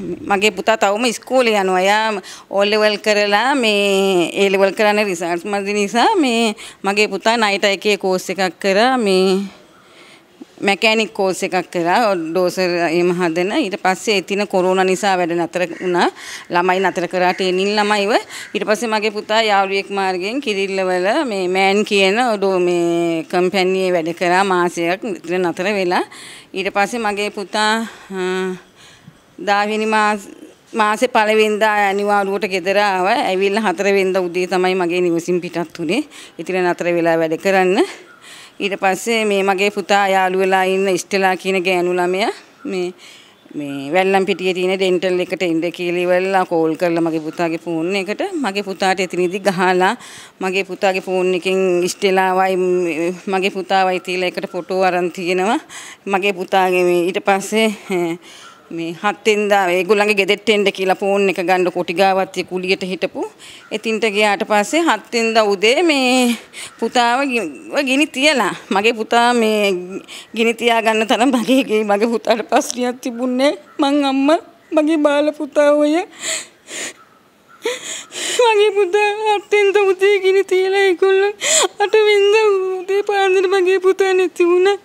මගේ පුතා තවම ස්කූල යනවා. එයා ඕලෙවල් කරලා මේ ඒලෙවල් කරන්න රිසල්ට්ස් මදි නිසා මේ මගේ පුතා නයිට් එකේ කෝස් එකක් කරා මේ මැකෑනික් කෝස් එකක් කරා ඩෝසර් එහෙම හදන. ඊට පස්සේ එතින කොරෝනා නිසා වැඩ නතර වුණා. ළමයි නතර කරා ටේනින් ළමයිව. ඊට පස්සේ මගේ පුතා යාළුවෙක් මාර්ගයෙන් කිරිල්ලවල මේ මෑන් කියන මේ කම්පැනි වැඩ කරා මාසයක් නතර වෙලා. ඊට පස්සේ මගේ පුතා දාවිනි මාසේ පළවෙනිදා අනිවාර්යවට ගෙදර ආවා. ඇවිල්ලා හතරවෙනිදා උදේ තමයි මගේ නිවසින් පිටත් වුනේ. ඉතින් නතර වෙලා වැඩ කරන්න. ඊට පස්සේ මේ මගේ පුතා යාළු වෙලා ඉන්න ඉස්ටලා කියන ගෑනු ළමයා මේ මේ වැල්ලම් පිටියේ තියෙන ඩෙන්ටල් එකට ඉන්න කියලා ඉවරලා කෝල් කරලා මගේ පුතාගේ ෆෝන් එකට මගේ පුතාට එතනදි ගහලා මගේ පුතාගේ ෆෝන් එකෙන් ඉස්ටෙලාවයි මගේ පුතාවයි තියලා එකට ෆොටෝ අරන් තියෙනවා මගේ පුතාගේ ඊට පස්සේ මේ හත්ෙන්දා ඒගොල්ලන්ගේ ගෙදෙට්ට එන්න කියලා ෆෝන් එක ගන්න කොටි ගාවත් කුලියට හිටපු. එතින්ට ගියාට පස්සේ හත්ෙන්දා උදේ මේ පුතාව ගිනි තියලා මගේ පුතා මේ ගිනි තියා ගන්න තරම් මගේ මගේ පුතාට ප්‍රශ්නයක් තිබුණේ මං අම්මා මගේ බාල පුතා ඔය මගේ පුතා හත්ෙන්දා උදේ ගිනි තියලා ඒගොල්ලෝ අටවෙන්දා උදේ පාන්දර මගේ පුතා නැති වුණා.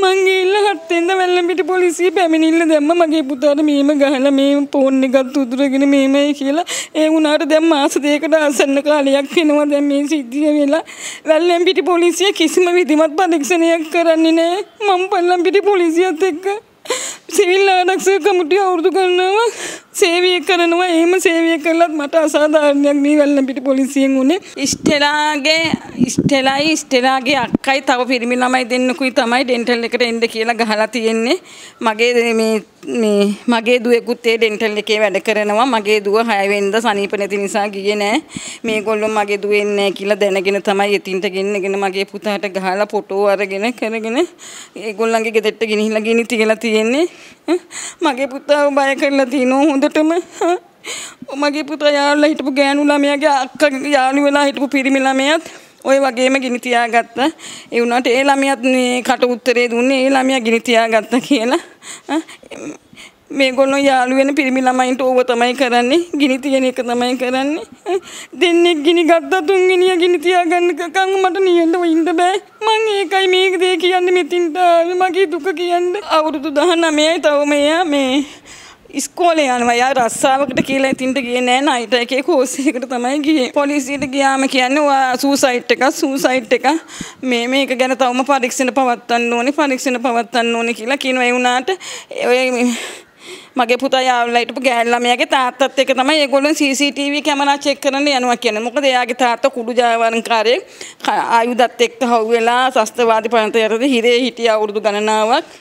මං ඒ පත්වෙන්න වැල්ලපිට පොලිසිය පැමිණිල්ල දැම්ම මගේ පුතාට මේම ගහලා මේ ෆෝන් එකත් උදුරගෙන මේමයි කියලා ඒ වුණාට දැන් මාස දෙකකට ආසන්න කාලයක් වෙනවා දැන් මේ සිද්ධිය වෙලා වැල්ලම්පිටි පොලිසිය කිසිම විධිමත් පරීක්ෂණයක් කරන්නේ නැහැ මම පල්ලම්පිටි පොලිසියත් එක්ක සිවිල් ආරක්ෂක කමිටිය අවුරුදු කරනවා සේවය කරනවා එහෙම සේවය කරලත් මට අසාධාරණයක් මේ වැල්ලන පිට පොලිසියෙන් උනේ ඉස්ටෙලාගේ ඉස්ටෙලයි ඉස්ටෙලාගේ අක්කයි තව පිරිමි ළමයි දෙන්නකුයි තමයි ඩෙන්ටල් එකට එන්න කියලා ගහලා තියෙන්නේ මගේ මේ මේ මගේ දුවෙකුත් ඒ ඩෙන්ටල් එකේ වැඩ කරනවා මගේ දුව 6 වෙනිදා සනීප නැති නිසා ගියේ නෑ මේගොල්ලෝ මගේ දුව එන්නේ නෑ කියලා දැනගෙන තමයි එතින්ට ගෙන්නගෙන මගේ පුතාට ගහලා ෆොටෝ අරගෙන කරගෙන ඒගොල්ලන්ගේ ගෙදරට ගිනිහිලා ගිනි තියලා තියෙන්නේ මගේ පුතා බය කරලා තිනෝ හොඳ දිගටම මගේ පුතා යාළුවලා හිටපු ගෑනු ළමයාගේ අක්කා යාළු වෙලා හිටපු පිරිමි ළමයාත් ওই වගේම ගිනි තියාගත්තා. ඒ වුණාට ඒ ළමයාත් මේ කට උත්තරේ දුන්නේ ඒ ළමයා ගිනි තියාගත්තා කියලා. මේගොල්ලෝ යාළු වෙන පිරිමි ළමයින්ට ඕව තමයි කරන්නේ. ගිනි තියෙන එක තමයි කරන්නේ. දෙන්නේ ගිනි ගත්තා තුන්ගිනිය ගිනි තියාගන්න කකන් මට නියන්න වෙන්න බෑ. මං ඒකයි මේක දේ කියන්නේ මෙතින්ට මගේ දුක කියන්නේ. අවුරුදු 19යි තව මෙයා මේ ඉස්කෝලේ යනවා යා රස්සාවකට කියලා ඉතින්ට ගියේ නෑ නයිට් එකේ කෝස් එකකට තමයි ගියේ පොලිසියට ගියාම කියන්නේ ඔයා සූසයිඩ් එක සූසයිඩ් එක මේ මේක ගැන තවම පරීක්ෂණ පවත්වන්න ඕනේ පරීක්ෂණ පවත්වන්න ඕනේ කියලා කියනවා ඒ වුණාට ඔය මගේ පුතා යාළුවා හිටපු ගෑණි ළමයාගේ තාත්තත් එක්ක තමයි ඒගොල්ලෝ CCTV කැමරා චෙක් කරන්න යනවා කියන්නේ. මොකද එයාගේ තාත්තා කුඩු ජාවාරම්කාරයෙක් ආයුධත් එක්ක හවු වෙලා ශස්ත්‍රවාදී පනත යටතේ හිරේ හිටිය අවුරුදු ගණනාවක්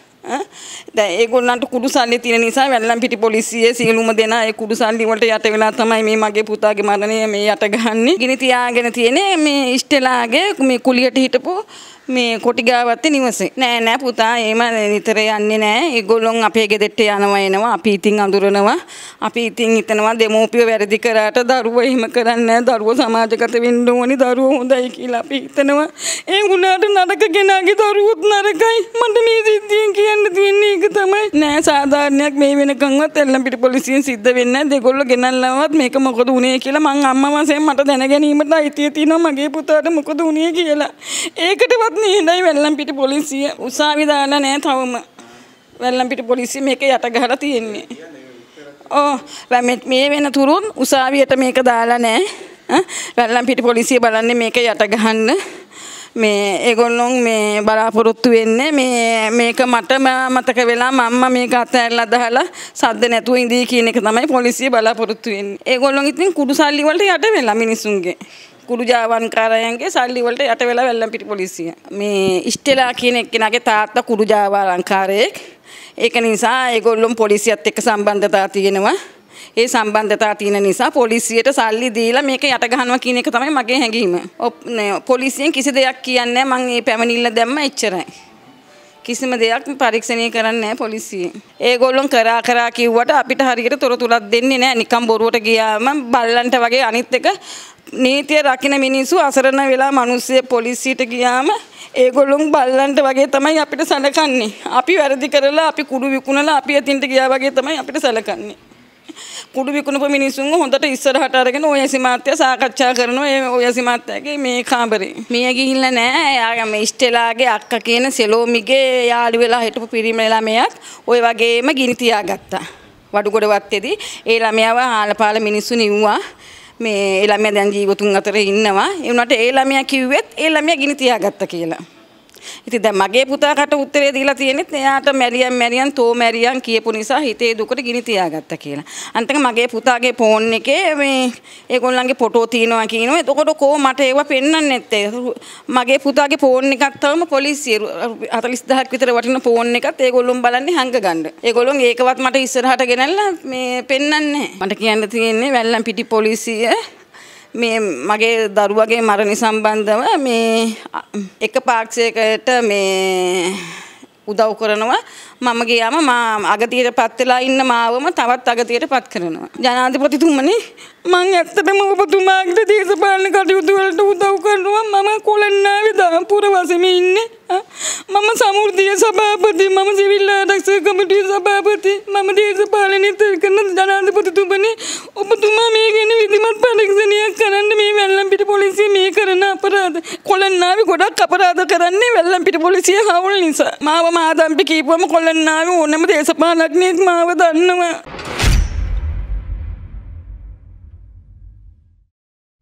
දැන් ඒගොල්ලන්ට කුඩු සල්ලි තියෙන නිසා වැල්ලම්පිටි පොලිසියේ සියලුම දෙනා ඒ කුඩු සල්ලි වලට යට වෙලා තමයි මේ මගේ පුතාගේ මරණය මේ යට ගහන්නේ. ගිනි තියාගෙන තියෙන්නේ මේ ඉෂ්ටලාගේ මේ කුලියට හිටපු මේ කොටිගාවත්තේ නිවසේ. නෑ නෑ පුතා එහෙම නිතර යන්නේ නෑ. ඒගොල්ලොන් අපේ ගෙදෙට්ට යනවා එනවා. අපි ඉතින් අඳුරනවා. අපි ඉතින් හිතනවා දෙමෝපිය වැරදි කරාට දරුවෝ එහෙම කරන්නේ නෑ. දරුවෝ සමාජගත වෙන්න ඕනි. දරුවෝ හොඳයි කියලා අපි හිතනවා. ඒ වුණාට නරක කෙනාගේ දරුවොත් නරකයි. මට මේ සිද්ධියෙන් කියන්න නෑ සාධාරණයක් මේ වෙනකන්වත් එල්ලම්පිට පොලිසියෙන් සිද්ධ වෙන්න දෙගොල්ලෝ ගෙනල්ලවත් මේක මොකද උනේ කියලා මං අම්මා වශයෙන් මට දැනගැනීමට අයිතිය තියෙනවා මගේ පුතාට මොකද උනේ කියලා. ඒකටවත් නේදයි වෙල්ලම්පිට පොලිසිය උසාවි දාලා නෑ තවම. වෙල්ලම්පිට පොලිසිය මේක යට ගහලා තියෙන්නේ. ඕ වැමෙත් මේ වෙන තුරුන් උසාවියට මේක දාලා නෑ. වැල්ලම්පිට පොලිසිය බලන්නේ මේක යට ගහන්න. මේ ඒගොල්ලොන් මේ බලාපොරොත්තු වෙන්නේ මේ මේක මට මතක වෙලා මම මේක අතහැරලා දහලා සද්ද නැතුව ඉඳී කියන එක තමයි පොලිසිය බලාපොරොත්තු වෙන්නේ. ඒගොල්ලොන් ඉතින් කුඩු සල්ලි වලට යට වෙලා මිනිසුන්ගේ. කුරුජාවන්කාරයන්ගේ සල්ලි වලට යට වෙලා වැල්ලම්පිටි පොලිසිය. මේ ඉස්ටෙලා කියන එක්කෙනාගේ තාත්තා කුරුජාවාලංකාරයෙක්. ඒක නිසා ඒගොල්ලොන් පොලිසියත් එක්ක සම්බන්ධතාව තියෙනවා. ඒ සම්බන්ධතා තියෙන නිසා පොලිසියට සල්ලි දීලා මේක යට ගහනවා කියන එක තමයි මගේ හැඟීම. පොලිසියෙන් කිසි දෙයක් කියන්නේ නැහැ මම මේ පැමිණිල්ල දැම්ම එච්චරයි. කිසිම දෙයක් පරීක්ෂණය කරන්නේ නැහැ පොලිසියෙන්. ඒගොල්ලොන් කරා කරා කිව්වට අපිට හරියට තොරතුරක් දෙන්නේ නැහැ. නිකම් බොරුවට ගියාම බල්ලන්ට වගේ අනිත් එක නීතිය රකින්න මිනිස්සු අසරණ වෙලා මිනිස්සු පොලිසියට ගියාම ඒගොල්ලොන් බල්ලන්ට වගේ තමයි අපිට සැලකන්නේ. අපි වැරදි කරලා අපි කුඩු විකුණලා අපි අතින්ට ගියා වගේ තමයි අපිට සැලකන්නේ. කුඩු විකුණපු මිනිසුන් හොඳට ඉස්සරහට අරගෙන ඔය සිමාත්‍ය සාකච්ඡා කරනවා ඒ ඔය සිමාත්‍යගේ මේ කාමරේ. මිය ගිහිල්ලා නෑ. එයාගේ මේ ඉස්ටෙලාගේ අක්කා කියන සෙලෝමිගේ යාළු වෙලා හිටපු පිරිමි ළමයක් ওই වගේම ගිනි තියාගත්තා. වඩුගොඩ වත්තේදී ඒ ළමයාව ආලපාල මිනිස්සු නිව්වා. මේ ඒ ළමයා දැන් ජීවතුන් අතර ඉන්නවා. ඒ වුණාට ඒ ළමයා කිව්වෙත් ඒ ළමයා ගිනි තියාගත්තා කියලා. ඉතින් දැන් මගේ පුතාකට උත්තරේ දීලා තියෙන්නේ එයාට මැරියන් මැරියන් තෝ මැරියන් කියපු නිසා හිතේ දුකට ගිනි තියාගත්තා කියලා. අන්තික මගේ පුතාගේ ෆෝන් එකේ මේ ඒගොල්ලන්ගේ ෆොටෝ තියෙනවා කියනවා. එතකොට කෝ මට ඒව පෙන්වන්නෙත් මගේ පුතාගේ ෆෝන් එකක් තවම පොලිසිය 40000ක් විතර වටින ෆෝන් එකත් ඒගොල්ලොන් බලන්නේ හංග ගන්න. ඒගොල්ලොන් ඒකවත් මට ඉස්සරහට ගෙනල්ලා මේ පෙන්වන්නේ නැහැ. මට කියන්න තියෙන්නේ වැල්ලම් පිටි පොලිසිය මේ මගේ දරුවගේ මරණ සම්බන්ධව මේ එක පාක්ෂයකට මේ උදව් කරනවා මම ගියාම මා අගතියට පත් වෙලා ඉන්න මාවම තවත් අගතියට පත් කරනවා ජනාධිපතිතුමනි මං ඇත්තටම ඔබතුමාගේ දේශපාලන කටයුතු වලට උදව් කරනවා මම කොළන්නාවේ දාම්පුර වසමේ ඉන්නේ සාමෘතිය සභාපති මම සිවිල් ආරක්ෂක කමිටුවේ සභාපති මම දේශපාලනිත කරන ජනාධිපතිතුමනි ඔබතුමා මේ ගැන විධිමත් පරීක්ෂණයක් කරන්න මේ වැල්ලම්පිට පොලිසිය මේ කරන අපරාධ කොළන්නාවි ගොඩක් අපරාධ කරන්නේ වැල්ලම්පිට පොලිසිය හවුල් නිසා මාව මාදම්පි කීපුවම කොළන්නාවි ඕනම දේශපාලනඥයෙක් මාව දන්නවා